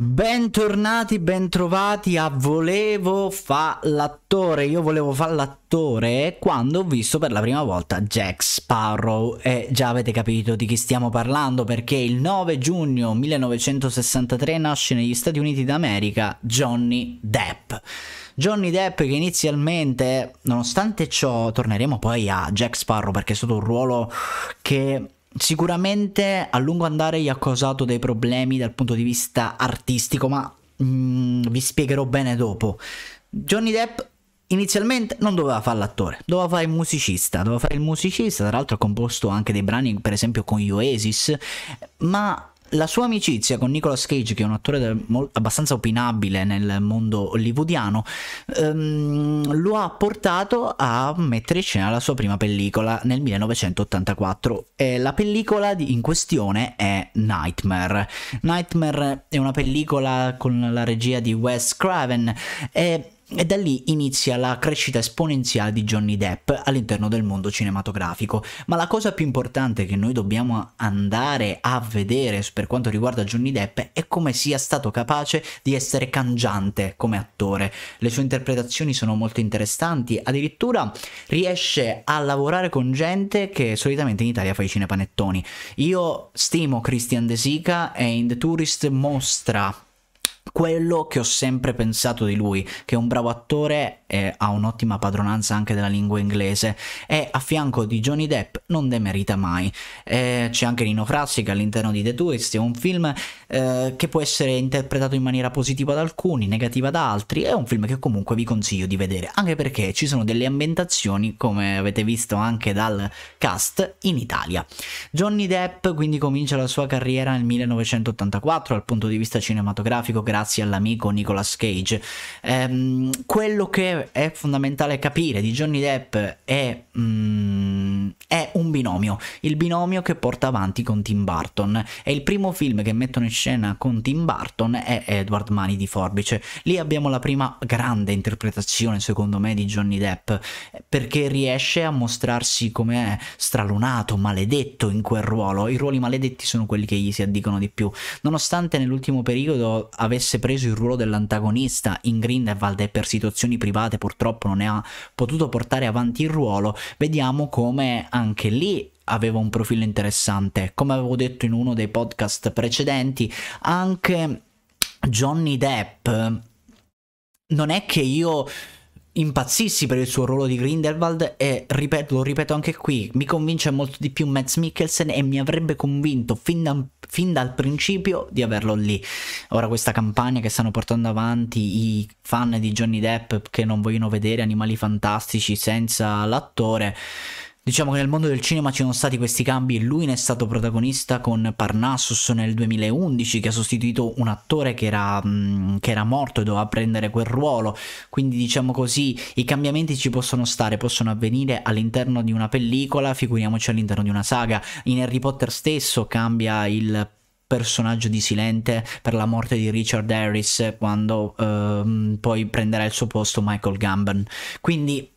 Bentornati, bentrovati a Volevo fa l'attore. Io volevo fa l'attore quando ho visto per la prima volta Jack Sparrow e già avete capito di chi stiamo parlando perché il 9 giugno 1963 nasce negli Stati Uniti d'America Johnny Depp. Johnny Depp che inizialmente, nonostante ciò, torneremo poi a Jack Sparrow perché è stato un ruolo che sicuramente a lungo andare gli ha causato dei problemi dal punto di vista artistico, ma mm, vi spiegherò bene dopo. Johnny Depp inizialmente non doveva fare l'attore, doveva fare il musicista, doveva fare il musicista, tra l'altro ha composto anche dei brani per esempio con gli Oasis, ma la sua amicizia con Nicolas Cage, che è un attore abbastanza opinabile nel mondo hollywoodiano, ehm, lo ha portato a mettere in scena la sua prima pellicola nel 1984. E la pellicola in questione è Nightmare. Nightmare è una pellicola con la regia di Wes Craven e e da lì inizia la crescita esponenziale di Johnny Depp all'interno del mondo cinematografico. Ma la cosa più importante che noi dobbiamo andare a vedere per quanto riguarda Johnny Depp è come sia stato capace di essere cangiante come attore. Le sue interpretazioni sono molto interessanti, addirittura riesce a lavorare con gente che solitamente in Italia fa i cinepanettoni. Io stimo Christian De Sica e in The Tourist mostra quello che ho sempre pensato di lui, che è un bravo attore, eh, ha un'ottima padronanza anche della lingua inglese e a fianco di Johnny Depp non demerita mai. Eh, c'è anche Nino Frassica all'interno di The Twist, è un film eh, che può essere interpretato in maniera positiva da alcuni, negativa da altri, è un film che comunque vi consiglio di vedere, anche perché ci sono delle ambientazioni, come avete visto anche dal cast, in Italia. Johnny Depp quindi comincia la sua carriera nel 1984 dal punto di vista cinematografico grazie grazie all'amico Nicolas Cage. Ehm, quello che è fondamentale capire di Johnny Depp è, mm, è un binomio, il binomio che porta avanti con Tim Burton. E il primo film che mettono in scena con Tim Burton è Edward Mani di Forbice. Lì abbiamo la prima grande interpretazione, secondo me, di Johnny Depp, perché riesce a mostrarsi come stralunato, maledetto in quel ruolo. I ruoli maledetti sono quelli che gli si addicono di più. Nonostante nell'ultimo periodo avesse avesse preso il ruolo dell'antagonista in Grindelwald e per situazioni private purtroppo non ne ha potuto portare avanti il ruolo, vediamo come anche lì aveva un profilo interessante. Come avevo detto in uno dei podcast precedenti, anche Johnny Depp non è che io impazzissi per il suo ruolo di Grindelwald e ripeto, lo ripeto anche qui, mi convince molto di più Mads Mikkelsen e mi avrebbe convinto fin, da, fin dal principio di averlo lì. Ora questa campagna che stanno portando avanti i fan di Johnny Depp che non vogliono vedere Animali Fantastici senza l'attore Diciamo che nel mondo del cinema ci sono stati questi cambi e lui ne è stato protagonista con Parnassus nel 2011 che ha sostituito un attore che era, mh, mm, che era morto e doveva prendere quel ruolo. Quindi diciamo così i cambiamenti ci possono stare, possono avvenire all'interno di una pellicola, figuriamoci all'interno di una saga. In Harry Potter stesso cambia il personaggio di Silente per la morte di Richard Harris quando ehm, poi prenderà il suo posto Michael Gambon. Quindi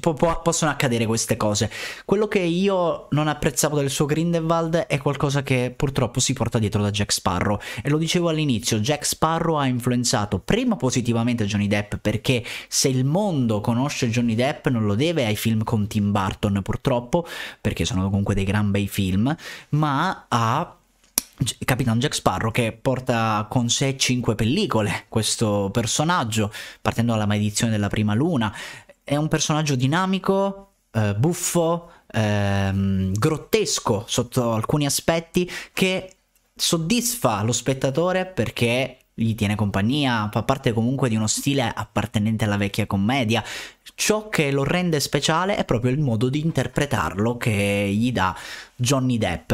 po po possono accadere queste cose. Quello che io non apprezzavo del suo Grindelwald è qualcosa che purtroppo si porta dietro da Jack Sparrow. E lo dicevo all'inizio, Jack Sparrow ha influenzato prima positivamente Johnny Depp perché se il mondo conosce Johnny Depp non lo deve ai film con Tim Burton purtroppo, perché sono comunque dei gran bei film, ma ha. Capitan Jack Sparrow che porta con sé cinque pellicole questo personaggio, partendo dalla maledizione della prima luna, è un personaggio dinamico, eh, buffo, ehm, grottesco sotto alcuni aspetti che soddisfa lo spettatore perché gli tiene compagnia, fa parte comunque di uno stile appartenente alla vecchia commedia. Ciò che lo rende speciale è proprio il modo di interpretarlo che gli dà Johnny Depp.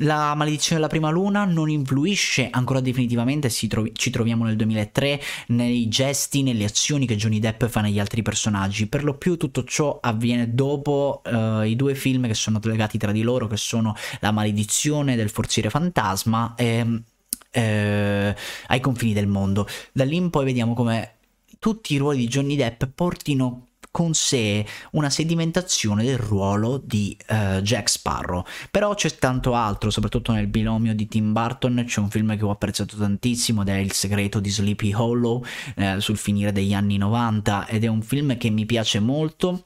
La maledizione della prima luna non influisce ancora definitivamente, trovi, ci troviamo nel 2003, nei gesti, nelle azioni che Johnny Depp fa negli altri personaggi. Per lo più tutto ciò avviene dopo uh, i due film che sono legati tra di loro, che sono La maledizione del forziere fantasma e eh, ai confini del mondo. Da lì in poi vediamo come tutti i ruoli di Johnny Depp portino con sé una sedimentazione del ruolo di uh, Jack Sparrow. Però c'è tanto altro, soprattutto nel binomio di Tim Burton, c'è un film che ho apprezzato tantissimo ed è Il segreto di Sleepy Hollow eh, sul finire degli anni 90 ed è un film che mi piace molto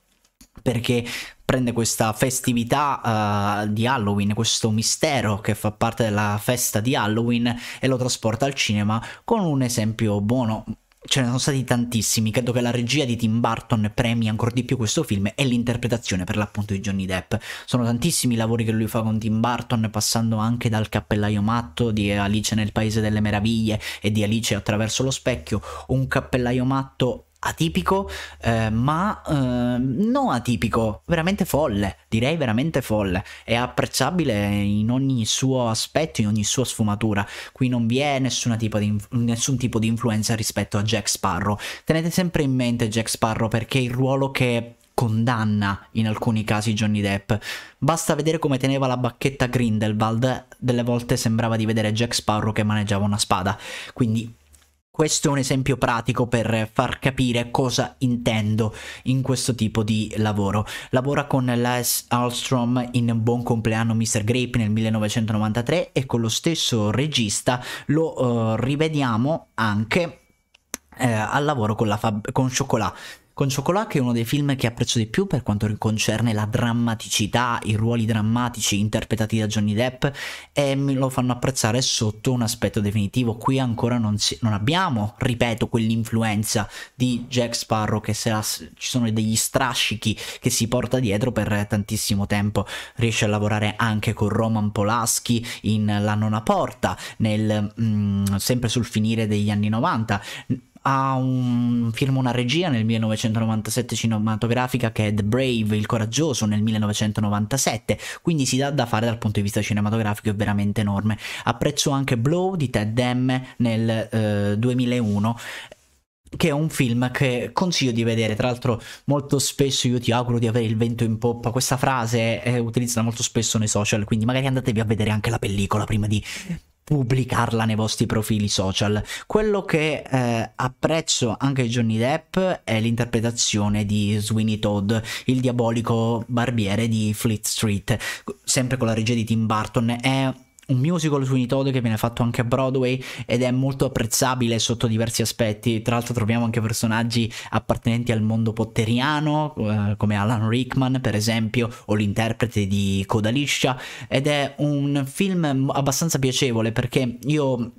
perché prende questa festività uh, di Halloween, questo mistero che fa parte della festa di Halloween e lo trasporta al cinema con un esempio buono. Ce ne sono stati tantissimi, credo che la regia di Tim Burton premi ancora di più questo film e l'interpretazione per l'appunto di Johnny Depp. Sono tantissimi i lavori che lui fa con Tim Burton, passando anche dal cappellaio matto di Alice nel Paese delle Meraviglie e di Alice attraverso lo specchio, un cappellaio matto atipico, eh, ma eh, non atipico, veramente folle, direi veramente folle. È apprezzabile in ogni suo aspetto, in ogni sua sfumatura. Qui non vi è tipo di, nessun tipo di influenza rispetto a Jack Sparrow. Tenete sempre in mente Jack Sparrow perché il ruolo che condanna in alcuni casi Johnny Depp. Basta vedere come teneva la bacchetta Grindelwald, delle volte sembrava di vedere Jack Sparrow che maneggiava una spada. Quindi questo è un esempio pratico per far capire cosa intendo in questo tipo di lavoro. Lavora con Les Alstrom in Buon compleanno Mr. Grape nel 1993 e con lo stesso regista lo uh, rivediamo anche eh, al lavoro con, la con Chocolat con Chocolat che è uno dei film che apprezzo di più per quanto concerne la drammaticità, i ruoli drammatici interpretati da Johnny Depp e me lo fanno apprezzare sotto un aspetto definitivo. Qui ancora non, si, non abbiamo, ripeto, quell'influenza di Jack Sparrow che la, ci sono degli strascichi che si porta dietro per tantissimo tempo. Riesce a lavorare anche con Roman Polaski in La nona porta, nel, mh, mm, sempre sul finire degli anni 90 ha un film, una regia nel 1997 cinematografica che è The Brave, il coraggioso nel 1997, quindi si dà da fare dal punto di vista cinematografico, è veramente enorme. Apprezzo anche Blow di Ted Demme nel eh, 2001 che è un film che consiglio di vedere. Tra l'altro, molto spesso io ti auguro di avere il vento in poppa. Questa frase è utilizzata molto spesso nei social, quindi magari andatevi a vedere anche la pellicola prima di pubblicarla nei vostri profili social. Quello che eh, apprezzo anche di Johnny Depp è l'interpretazione di Sweeney Todd, il diabolico barbiere di Fleet Street, sempre con la regia di Tim Burton. È un musical su Nitodo che viene fatto anche a Broadway ed è molto apprezzabile sotto diversi aspetti. Tra l'altro troviamo anche personaggi appartenenti al mondo potteriano, eh, come Alan Rickman per esempio, o l'interprete di Coda Liscia. ed è un film abbastanza piacevole perché io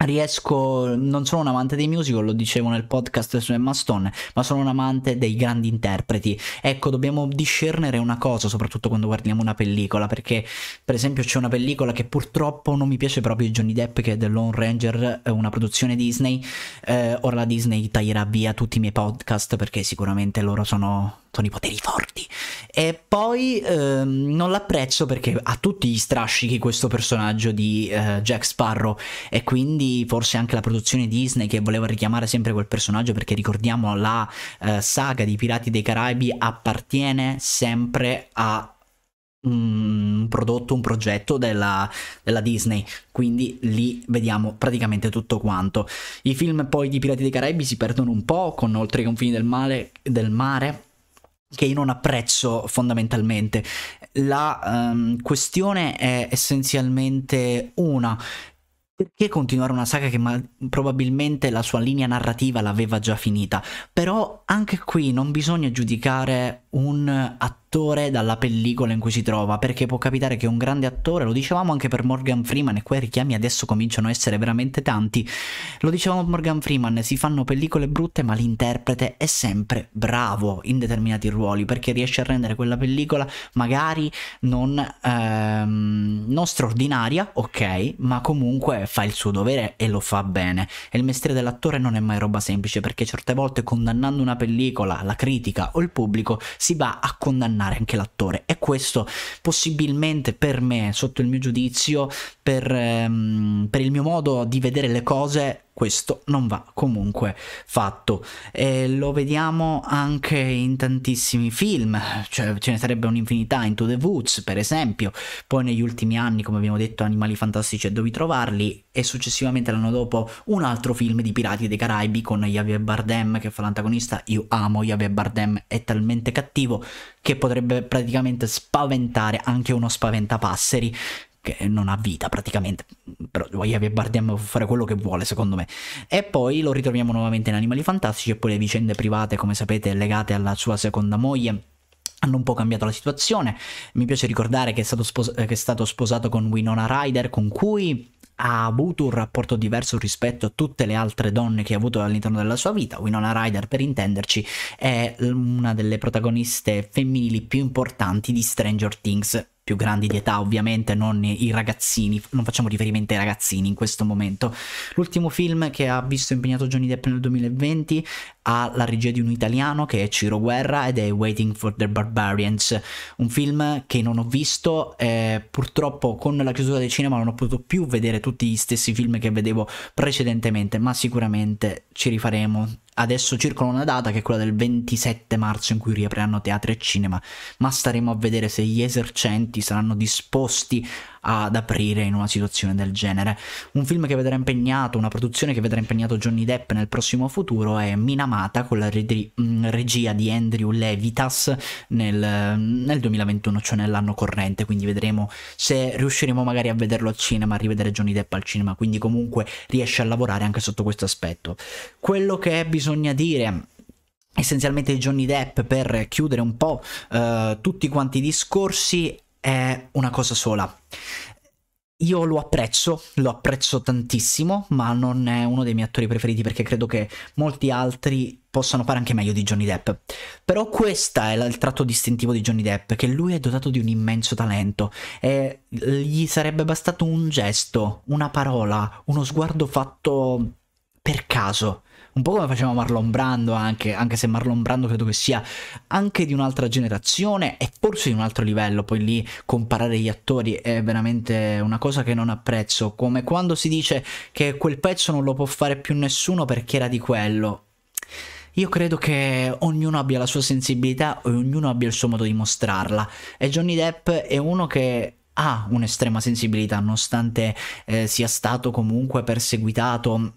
Riesco, non sono un amante dei musical, lo dicevo nel podcast su Emma Stone, ma sono un amante dei grandi interpreti. Ecco, dobbiamo discernere una cosa, soprattutto quando guardiamo una pellicola, perché per esempio c'è una pellicola che purtroppo non mi piace proprio Johnny Depp, che è The Lone Ranger, eh, una produzione Disney. Eh, ora la Disney taglierà via tutti i miei podcast perché sicuramente loro sono sono i poteri forti. E poi ehm, non l'apprezzo perché ha tutti gli strascichi questo personaggio di eh, Jack Sparrow e quindi forse anche la produzione Disney che voleva richiamare sempre quel personaggio perché ricordiamo la eh, saga di Pirati dei Caraibi appartiene sempre a un mm, prodotto, un progetto della, della, Disney. Quindi lì vediamo praticamente tutto quanto. I film poi di Pirati dei Caraibi si perdono un po' con Oltre i confini del, male, del mare che io non apprezzo fondamentalmente. La um, questione è essenzialmente una. Perché continuare una saga che probabilmente la sua linea narrativa l'aveva già finita? Però anche qui non bisogna giudicare un attore attore dalla pellicola in cui si trova, perché può capitare che un grande attore, lo dicevamo anche per Morgan Freeman e quei richiami adesso cominciano a essere veramente tanti, lo dicevamo per Morgan Freeman, si fanno pellicole brutte ma l'interprete è sempre bravo in determinati ruoli perché riesce a rendere quella pellicola magari non, ehm, non straordinaria, ok, ma comunque fa il suo dovere e lo fa bene. E il mestiere dell'attore non è mai roba semplice perché certe volte condannando una pellicola, la critica o il pubblico si va a condannare ingannare anche l'attore. E questo possibilmente per me, sotto il mio giudizio, per, ehm, per il mio modo di vedere le cose, questo non va comunque fatto. E lo vediamo anche in tantissimi film, cioè ce ne sarebbe un'infinità, Into the Woods per esempio, poi negli ultimi anni come abbiamo detto Animali Fantastici e Dovi Trovarli e successivamente l'anno dopo un altro film di Pirati dei Caraibi con Javier Bardem che fa l'antagonista, io amo Javier Bardem, è talmente cattivo che potrebbe praticamente spaventare anche uno spaventapasseri che non ha vita praticamente, però Javier Bardem può fare quello che vuole secondo me. E poi lo ritroviamo nuovamente in Animali Fantastici e poi le vicende private, come sapete, legate alla sua seconda moglie hanno un po' cambiato la situazione. Mi piace ricordare che è stato, spos che è stato sposato con Winona Ryder, con cui ha avuto un rapporto diverso rispetto a tutte le altre donne che ha avuto all'interno della sua vita. Winona Ryder, per intenderci, è una delle protagoniste femminili più importanti di Stranger Things più grandi di età ovviamente, non i ragazzini, non facciamo riferimento ai ragazzini in questo momento. L'ultimo film che ha visto impegnato Johnny Depp nel 2020 ha la regia di un italiano che è Ciro Guerra ed è Waiting for the Barbarians, un film che non ho visto, eh, purtroppo con la chiusura del cinema non ho potuto più vedere tutti gli stessi film che vedevo precedentemente, ma sicuramente ci rifaremo adesso circola una data che è quella del 27 marzo in cui riapriranno teatri e cinema, ma staremo a vedere se gli esercenti saranno disposti ad aprire in una situazione del genere. Un film che vedrà impegnato, una produzione che vedrà impegnato Johnny Depp nel prossimo futuro è Minamata con la mm, regia di Andrew Levitas nel, nel 2021, cioè nell'anno corrente, quindi vedremo se riusciremo magari a vederlo al cinema, a rivedere Johnny Depp al cinema, quindi comunque riesce a lavorare anche sotto questo aspetto. Quello che bisogna dire essenzialmente Johnny Depp per chiudere un po' eh, tutti quanti i discorsi è una cosa sola. Io lo apprezzo, lo apprezzo tantissimo, ma non è uno dei miei attori preferiti perché credo che molti altri possano fare anche meglio di Johnny Depp. Però questo è il tratto distintivo di Johnny Depp, che lui è dotato di un immenso talento e gli sarebbe bastato un gesto, una parola, uno sguardo fatto per caso un po' come faceva Marlon Brando anche, anche se Marlon Brando credo che sia anche di un'altra generazione e forse di un altro livello, poi lì comparare gli attori è veramente una cosa che non apprezzo, come quando si dice che quel pezzo non lo può fare più nessuno perché era di quello. Io credo che ognuno abbia la sua sensibilità e ognuno abbia il suo modo di mostrarla. E Johnny Depp è uno che ha un'estrema sensibilità, nonostante eh, sia stato comunque perseguitato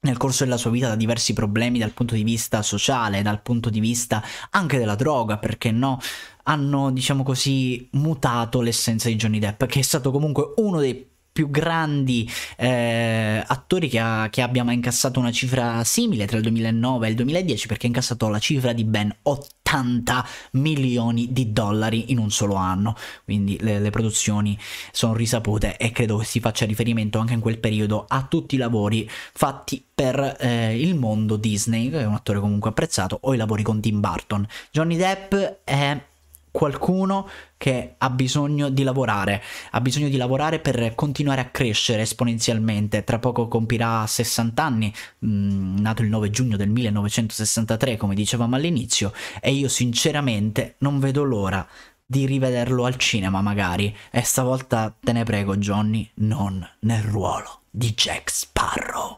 nel corso della sua vita da diversi problemi dal punto di vista sociale, dal punto di vista anche della droga, perché no, hanno, diciamo così, mutato l'essenza di Johnny Depp, che è stato comunque uno dei più grandi eh, attori che, ha, che abbia mai incassato una cifra simile tra il 2009 e il 2010, perché ha incassato la cifra di ben 8 70 milioni di dollari in un solo anno, quindi le, le produzioni sono risapute e credo che si faccia riferimento anche in quel periodo a tutti i lavori fatti per eh, il mondo Disney, che è un attore comunque apprezzato, o i lavori con Tim Burton. Johnny Depp è qualcuno che ha bisogno di lavorare, ha bisogno di lavorare per continuare a crescere esponenzialmente, tra poco compirà 60 anni, mh, mm, nato il 9 giugno del 1963 come dicevamo all'inizio, e io sinceramente non vedo l'ora di rivederlo al cinema magari, e stavolta te ne prego Johnny, non nel ruolo di Jack Sparrow.